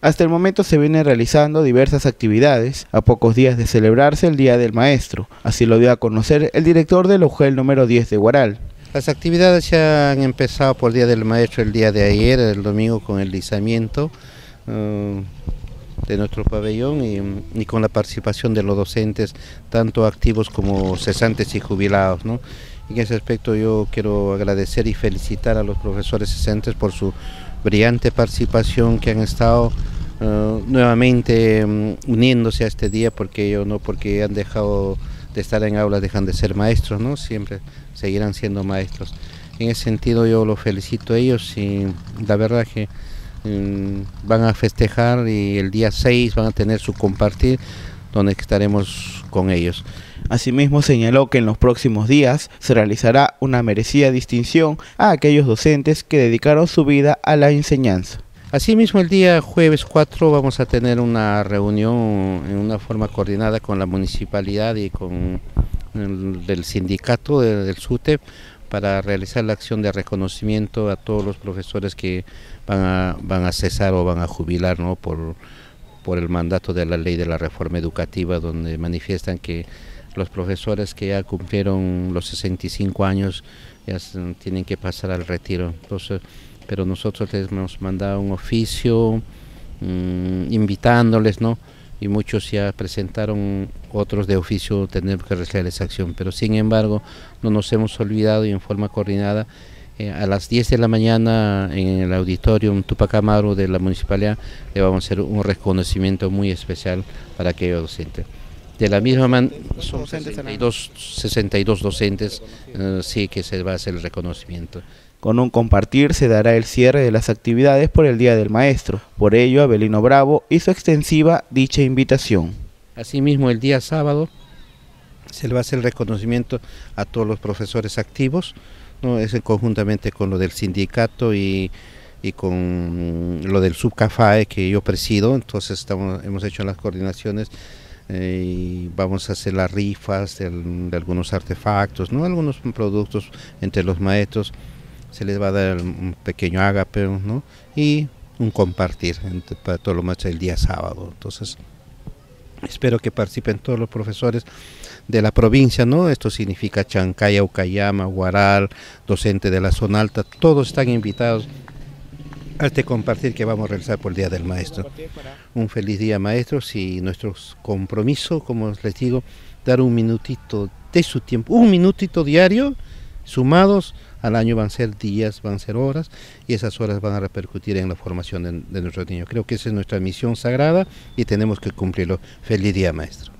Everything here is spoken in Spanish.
Hasta el momento se vienen realizando diversas actividades a pocos días de celebrarse el Día del Maestro, así lo dio a conocer el director del UGEL número 10 de Guaral. Las actividades ya han empezado por el Día del Maestro el día de ayer, el domingo con el lizamiento... Eh, de nuestro pabellón y, con la participación de los docentes, tanto activos como cesantes y jubilados. En ese aspecto yo quiero agradecer y felicitar a los profesores cesantes por su brillante participación que han estado eh, nuevamente mm, uniéndose a este día porque ellos no, porque han dejado de estar en aulas, dejan de ser maestros, ¿no? Siempre seguirán siendo maestros. En ese sentido yo los felicito a ellos y la verdad que mm, van a festejar y el día 6 van a tener su compartir donde estaremos con ellos. Asimismo, señaló que en los próximos días se realizará una merecida distinción a aquellos docentes que dedicaron su vida a la enseñanza. Asimismo, el día jueves 4 vamos a tener una reunión en una forma coordinada con la municipalidad y con el del sindicato del SUTE para realizar la acción de reconocimiento a todos los profesores que van a, van a cesar o van a jubilar por, por el mandato de la ley de la reforma educativa, donde manifiestan que los profesores que ya cumplieron los 65 años ya tienen que pasar al retiro. Entonces, pero nosotros les hemos mandado un oficio mm, invitándoles, ¿no? Y muchos ya presentaron otros de oficio, tenemos que realizar esa acción. Pero sin embargo, no nos hemos olvidado y en forma coordinada eh, a las 10 de la mañana en el auditorio Tupac Amaru de la municipalidad le vamos a hacer un reconocimiento muy especial para aquellos docentes. De la misma manera, son 62, docentes, eh, sí que se va a hacer el reconocimiento. Con un compartir se dará el cierre de las actividades por el Día del Maestro. Por ello, Abelino Bravo hizo extensiva dicha invitación. Asimismo, el día sábado se le va a hacer el reconocimiento a todos los profesores activos, ¿no? es conjuntamente con lo del sindicato y, y con lo del subcafae que yo presido, entonces estamos, hemos hecho las coordinaciones eh, y vamos a hacer las rifas de, algunos artefactos, ¿no? algunos productos entre los maestros. Se les va a dar un pequeño ágape ¿no? y un compartir para todos los maestros el día sábado. Entonces, espero que participen todos los profesores de la provincia, ¿no? Esto significa Chancaya, Ucayama, Guaral, docente de la zona alta, todos están invitados a compartir que vamos a realizar por el Día del Maestro. Un feliz día, maestro, y nuestro compromiso, como les digo, dar un minutito de su tiempo, un minutito diario, sumados al año van a ser días, van a ser horas, y esas horas van a repercutir en la formación de nuestros niños. Creo que esa es nuestra misión sagrada y tenemos que cumplirlo. Feliz día, maestro.